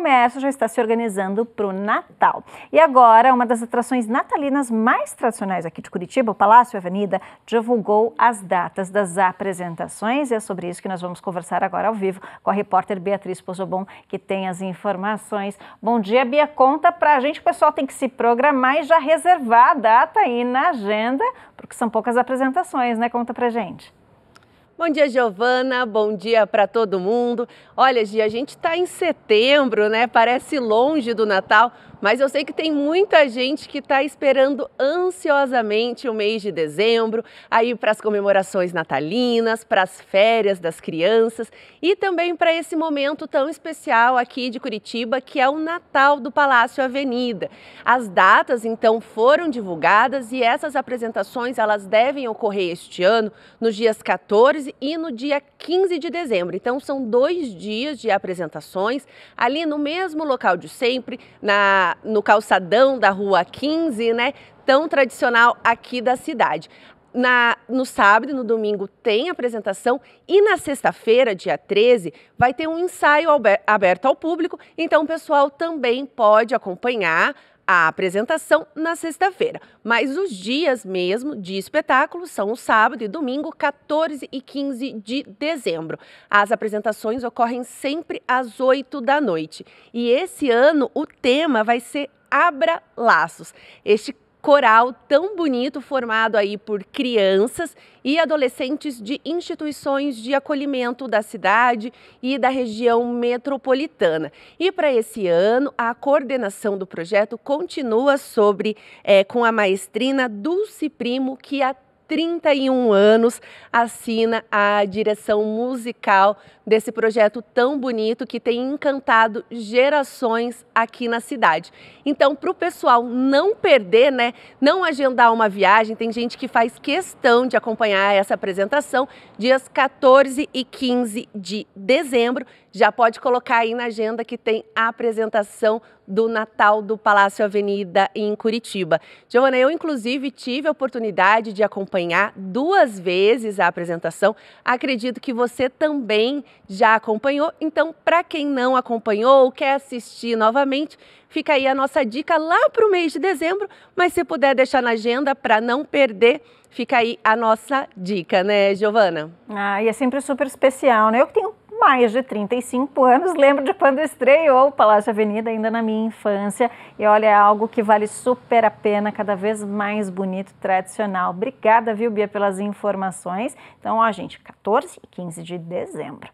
comércio já está se organizando para o Natal. E agora, uma das atrações natalinas mais tradicionais aqui de Curitiba, o Palácio Avenida, divulgou as datas das apresentações e é sobre isso que nós vamos conversar agora ao vivo com a repórter Beatriz Pozobon, que tem as informações. Bom dia, Bia. Conta para a gente, o pessoal tem que se programar e já reservar a data aí na agenda, porque são poucas apresentações, né? Conta para gente. Bom dia, Giovana. Bom dia para todo mundo. Olha, Gia, a gente está em setembro, né? Parece longe do Natal, mas eu sei que tem muita gente que está esperando ansiosamente o mês de dezembro, aí para as comemorações natalinas, para as férias das crianças e também para esse momento tão especial aqui de Curitiba, que é o Natal do Palácio Avenida. As datas então foram divulgadas e essas apresentações elas devem ocorrer este ano nos dias 14 e no dia 15 de dezembro. Então são dois dias de apresentações ali no mesmo local de sempre, na no calçadão da Rua 15, né? Tão tradicional aqui da cidade. Na, no sábado e no domingo tem apresentação e na sexta-feira, dia 13, vai ter um ensaio aberto ao público, então o pessoal também pode acompanhar a apresentação na sexta-feira, mas os dias mesmo de espetáculo são o sábado e domingo, 14 e 15 de dezembro. As apresentações ocorrem sempre às 8 da noite. E esse ano o tema vai ser Abra Laços. Este coral tão bonito formado aí por crianças e adolescentes de instituições de acolhimento da cidade e da região metropolitana. E para esse ano, a coordenação do projeto continua sobre é, com a maestrina Dulce Primo, que até 31 anos, assina a direção musical desse projeto tão bonito que tem encantado gerações aqui na cidade. Então, para o pessoal não perder, né, não agendar uma viagem, tem gente que faz questão de acompanhar essa apresentação, dias 14 e 15 de dezembro já pode colocar aí na agenda que tem a apresentação do Natal do Palácio Avenida em Curitiba. Giovana, eu inclusive tive a oportunidade de acompanhar duas vezes a apresentação. Acredito que você também já acompanhou. Então, para quem não acompanhou ou quer assistir novamente, fica aí a nossa dica lá para o mês de dezembro. Mas se puder deixar na agenda para não perder, fica aí a nossa dica, né, Giovana? Ah, e é sempre super especial, né? Eu que tenho mais de 35 anos. Lembro de quando estreou o Palácio Avenida, ainda na minha infância. E olha, é algo que vale super a pena, cada vez mais bonito, tradicional. Obrigada, viu, Bia, pelas informações. Então, ó, gente, 14 e 15 de dezembro.